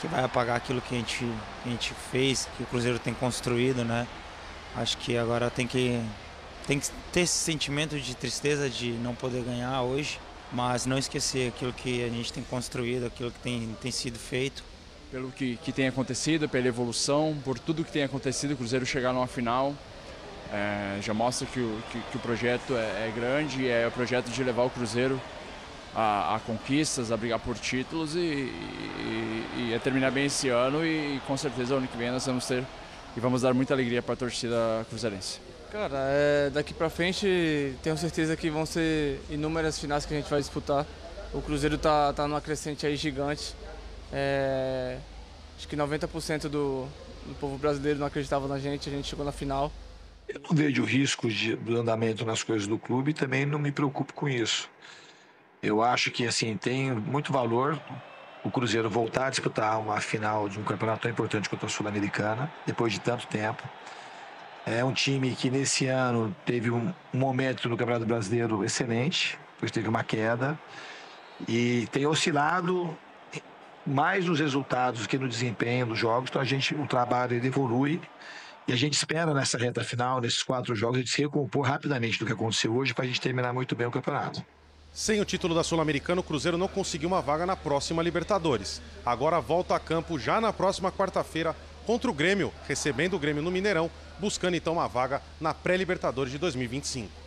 que vai apagar aquilo que a gente, que a gente fez, que o Cruzeiro tem construído, né? Acho que agora tem que, tem que ter esse sentimento de tristeza de não poder ganhar hoje, mas não esquecer aquilo que a gente tem construído, aquilo que tem, tem sido feito. Pelo que, que tem acontecido, pela evolução, por tudo que tem acontecido, o Cruzeiro chegar numa final é, já mostra que o, que, que o projeto é, é grande e é o projeto de levar o Cruzeiro a, a conquistas, a brigar por títulos e, e, e é terminar bem esse ano e, com certeza ano que vem nós vamos ter e vamos dar muita alegria para a torcida cruzeirense. Cara, é, daqui para frente tenho certeza que vão ser inúmeras finais que a gente vai disputar. O Cruzeiro está tá numa crescente aí gigante. É, acho que 90% do, do povo brasileiro não acreditava na gente, a gente chegou na final. Eu não vejo risco de, do andamento nas coisas do clube e também não me preocupo com isso. Eu acho que assim tem muito valor o Cruzeiro voltar a disputar uma final de um campeonato tão importante quanto a Sul-Americana, depois de tanto tempo. É um time que nesse ano teve um momento no Campeonato Brasileiro excelente, depois teve uma queda e tem oscilado mais nos resultados que no desempenho dos jogos. Então a gente, o trabalho ele evolui e a gente espera nessa reta final, nesses quatro jogos, a gente se recompor rapidamente do que aconteceu hoje para a gente terminar muito bem o campeonato. Sem o título da Sul-Americana, o Cruzeiro não conseguiu uma vaga na próxima Libertadores. Agora volta a campo já na próxima quarta-feira contra o Grêmio, recebendo o Grêmio no Mineirão, buscando então uma vaga na pré-Libertadores de 2025.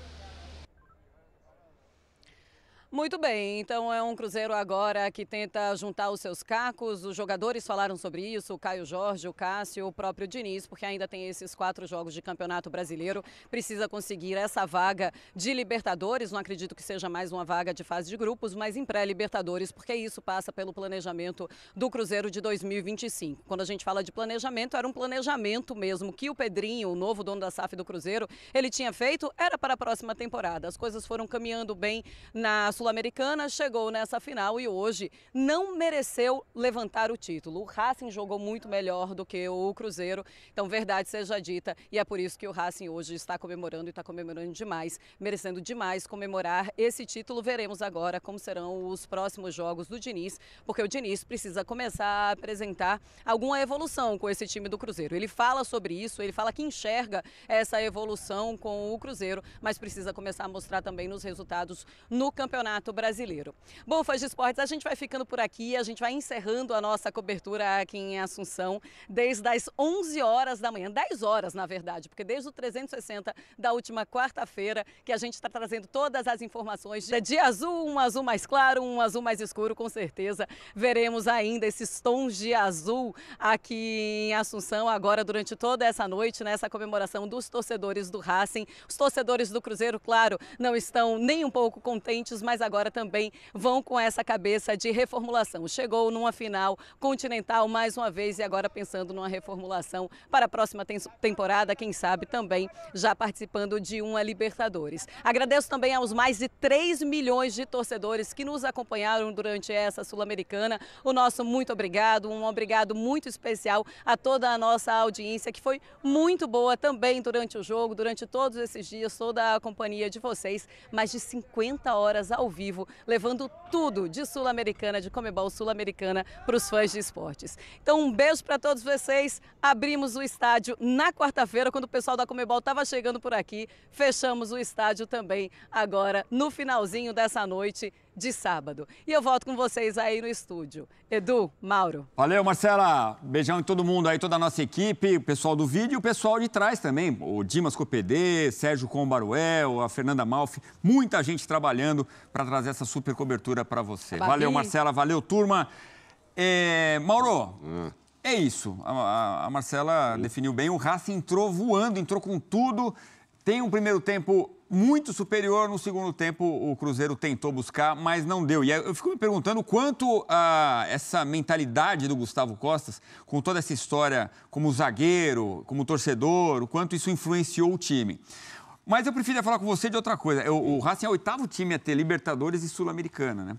Muito bem, então é um Cruzeiro agora que tenta juntar os seus cacos. Os jogadores falaram sobre isso, o Caio Jorge, o Cássio, o próprio Diniz, porque ainda tem esses quatro jogos de Campeonato Brasileiro. Precisa conseguir essa vaga de Libertadores. Não acredito que seja mais uma vaga de fase de grupos, mas em pré-Libertadores, porque isso passa pelo planejamento do Cruzeiro de 2025. Quando a gente fala de planejamento, era um planejamento mesmo que o Pedrinho, o novo dono da SAF do Cruzeiro, ele tinha feito, era para a próxima temporada. As coisas foram caminhando bem na Sul-Americana chegou nessa final e hoje não mereceu levantar o título. O Racing jogou muito melhor do que o Cruzeiro, então verdade seja dita, e é por isso que o Racing hoje está comemorando e está comemorando demais, merecendo demais comemorar esse título. Veremos agora como serão os próximos jogos do Diniz, porque o Diniz precisa começar a apresentar alguma evolução com esse time do Cruzeiro. Ele fala sobre isso, ele fala que enxerga essa evolução com o Cruzeiro, mas precisa começar a mostrar também nos resultados no campeonato Campeonato Brasileiro. Bom, fãs de esportes, a gente vai ficando por aqui, a gente vai encerrando a nossa cobertura aqui em Assunção desde as 11 horas da manhã, 10 horas na verdade, porque desde o 360 da última quarta-feira que a gente está trazendo todas as informações de azul, um azul mais claro, um azul mais escuro, com certeza veremos ainda esses tons de azul aqui em Assunção agora durante toda essa noite, nessa comemoração dos torcedores do Racing. Os torcedores do Cruzeiro, claro, não estão nem um pouco contentes, mas mas agora também vão com essa cabeça de reformulação. Chegou numa final continental mais uma vez e agora pensando numa reformulação para a próxima temporada, quem sabe também já participando de uma Libertadores. Agradeço também aos mais de 3 milhões de torcedores que nos acompanharam durante essa Sul-Americana. O nosso muito obrigado, um obrigado muito especial a toda a nossa audiência que foi muito boa também durante o jogo, durante todos esses dias, toda a companhia de vocês. Mais de 50 horas ao vivo, levando tudo de Sul-Americana, de Comebol Sul-Americana para os fãs de esportes. Então, um beijo para todos vocês. Abrimos o estádio na quarta-feira, quando o pessoal da Comebol estava chegando por aqui. Fechamos o estádio também agora no finalzinho dessa noite de sábado. E eu volto com vocês aí no estúdio. Edu, Mauro. Valeu, Marcela. Beijão em todo mundo aí, toda a nossa equipe, o pessoal do vídeo e o pessoal de trás também. O Dimas Copedê, Sérgio Combaruel, a Fernanda Malfi. Muita gente trabalhando para trazer essa super cobertura para você. Tá Valeu, Marcela. Valeu, turma. É... Mauro. Hum. É isso. A, a, a Marcela Sim. Hum. definiu bem. O Racing entrou voando, entrou com tudo. Tem um primeiro tempo muito superior. No segundo tempo, o Cruzeiro tentou buscar, mas não deu. E eu fico me perguntando quanto a ah, essa mentalidade do Gustavo Costas, com toda essa história como zagueiro, como torcedor, o quanto isso influenciou o time. Mas eu prefiro falar com você de outra coisa. o Racing é o oitavo time a ter Libertadores e Sul-Americana, né?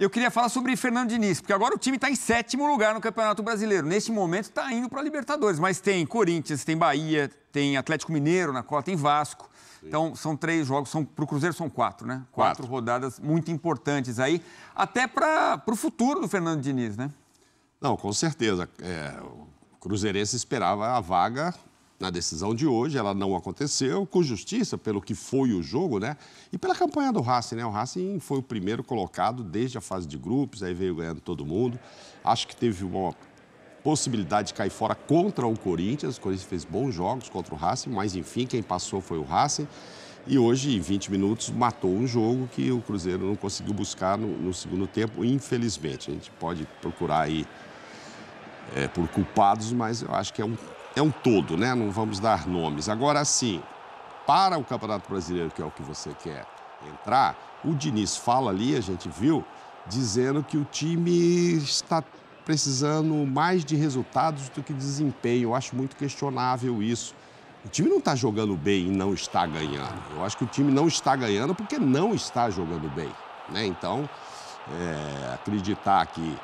Eu queria falar sobre Fernando Diniz, porque agora o time está em sétimo lugar no Campeonato Brasileiro. Neste momento está indo para a Libertadores, mas tem Corinthians, tem Bahia, tem Atlético Mineiro na cota, tem Vasco. Então, são três jogos, para o Cruzeiro são quatro, né? Quatro, quatro rodadas muito importantes aí, até para o futuro do Fernando Diniz, né? Não, com certeza. É, o Cruzeirense esperava a vaga na decisão de hoje, ela não aconteceu, com justiça, pelo que foi o jogo, né? E pela campanha do Racing, né? O Racing foi o primeiro colocado desde a fase de grupos, aí veio ganhando todo mundo. Acho que teve uma possibilidade de cair fora contra o Corinthians. O Corinthians fez bons jogos contra o Racing, mas enfim, quem passou foi o Racing. E hoje, em 20 minutos, matou um jogo que o Cruzeiro não conseguiu buscar no, no segundo tempo, infelizmente. A gente pode procurar aí é, por culpados, mas eu acho que é um é um todo, né? Não vamos dar nomes. Agora sim, para o Campeonato Brasileiro, que é o que você quer entrar, o Diniz fala ali, a gente viu, dizendo que o time está precisando mais de resultados do que desempenho. Eu acho muito questionável isso. O time não está jogando bem e não está ganhando. Eu acho que o time não está ganhando porque não está jogando bem. Né? Então, é, acreditar que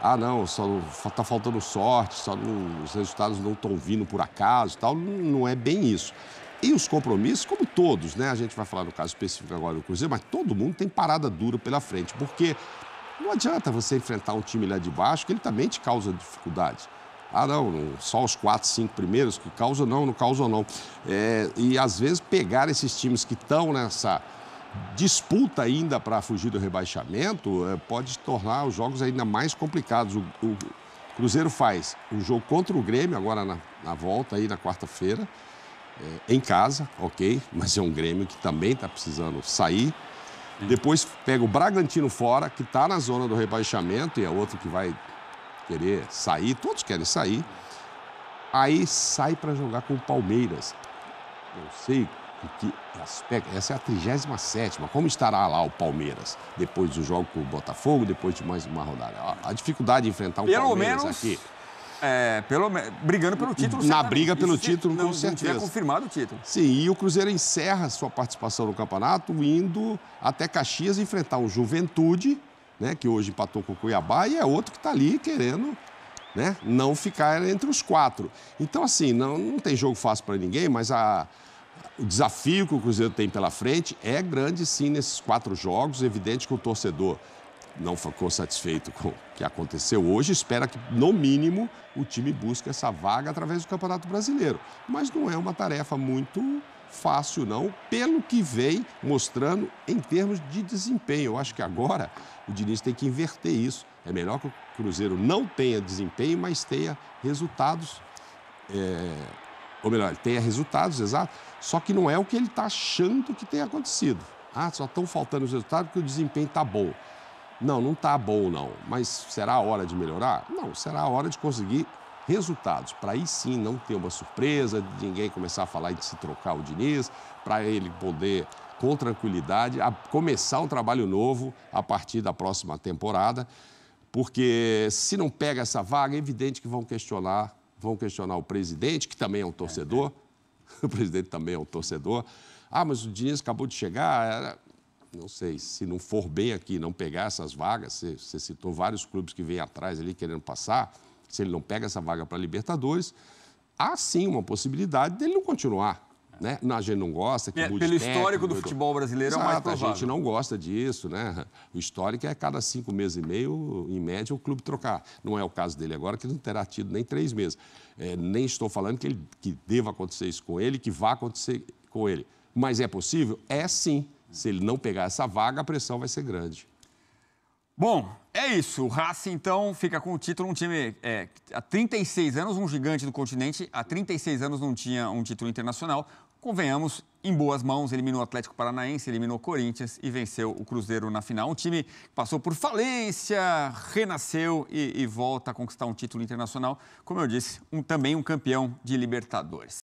ah, não, só está faltando sorte, só não, os resultados não estão vindo por acaso tal. Não, é bem isso. E os compromissos, como todos, né? A gente vai falar no caso específico agora do Cruzeiro, mas todo mundo tem parada dura pela frente, porque não adianta você enfrentar um time lá de baixo que ele também te causa dificuldade. Ah, não, só os quatro, cinco primeiros que causam, não, não causam, não. É, e às vezes pegar esses times que estão nessa disputa ainda para fugir do rebaixamento, eh, pode tornar os jogos ainda mais complicados. O, o Cruzeiro faz um jogo contra o Grêmio, agora na, na volta, aí na quarta-feira, é, em casa, ok, mas é um Grêmio que também está precisando sair. É. Depois pega o Bragantino fora, que está na zona do rebaixamento, e é outro que vai querer sair, todos querem sair. Aí sai para jogar com o Palmeiras. Não sei essa é a 37 como estará lá o Palmeiras depois do jogo com o Botafogo, depois de mais uma rodada? A, dificuldade de enfrentar o pelo Palmeiras menos, aqui. É, pelo brigando pelo título. Na briga pelo Isso título, se, não, com certeza. Não confirmado o título. Sim, e o Cruzeiro encerra sua participação no campeonato indo até Caxias enfrentar o Juventude, né, que hoje empatou com o Cuiabá, e é outro que está ali querendo né, não ficar entre os quatro. Então, assim, não, não tem jogo fácil para ninguém, mas a, o desafio que o Cruzeiro tem pela frente é grande, sim, nesses quatro jogos. Evidente que o torcedor não ficou satisfeito com o que aconteceu hoje. Espera que, no mínimo, o time busque essa vaga através do Campeonato Brasileiro. Mas não é uma tarefa muito fácil, não, pelo que vem mostrando em termos de desempenho. Eu acho que agora o Diniz tem que inverter isso. É melhor que o Cruzeiro não tenha desempenho, mas tenha resultados. É ou melhor, ele tenha resultados exatos, só que não é o que ele está achando que tem acontecido. Ah, só estão faltando os resultados porque o desempenho está bom. Não, não está bom, não. Mas será a hora de melhorar? Não, será a hora de conseguir resultados. Para aí sim não ter uma surpresa, de ninguém começar a falar de se trocar o Diniz, para ele poder, com tranquilidade, começar um trabalho novo a partir da próxima temporada. Porque se não pega essa vaga, é evidente que vão questionar vão questionar o presidente, que também é um torcedor. O presidente também é um torcedor. Ah, mas o Diniz acabou de chegar. É, não sei, se não for bem aqui, não pegar essas vagas, você, você citou vários clubes que vêm atrás ali querendo passar, se ele não pega essa vaga para Libertadores, há sim uma possibilidade dele não continuar. Né? A gente não gosta que é, Pelo técnico, histórico do futebol brasileiro Exato, é o mais provável. A gente não gosta disso, né? O histórico é cada cinco meses e meio, em média, o clube trocar. Não é o caso dele agora, que não terá tido nem três meses. É, nem estou falando que, ele, que deva acontecer isso com ele, que vá acontecer com ele. Mas é possível? É sim. Se ele não pegar essa vaga, a pressão vai ser grande. Bom, é isso. O Racing, então, fica com o título. Um time é, há 36 anos, um gigante do continente, há 36 anos não tinha um título internacional convenhamos, em boas mãos, eliminou o Atlético Paranaense, eliminou o Corinthians e venceu o Cruzeiro na final. Um time que passou por falência, renasceu e, e volta a conquistar um título internacional. Como eu disse, um, também um campeão de Libertadores.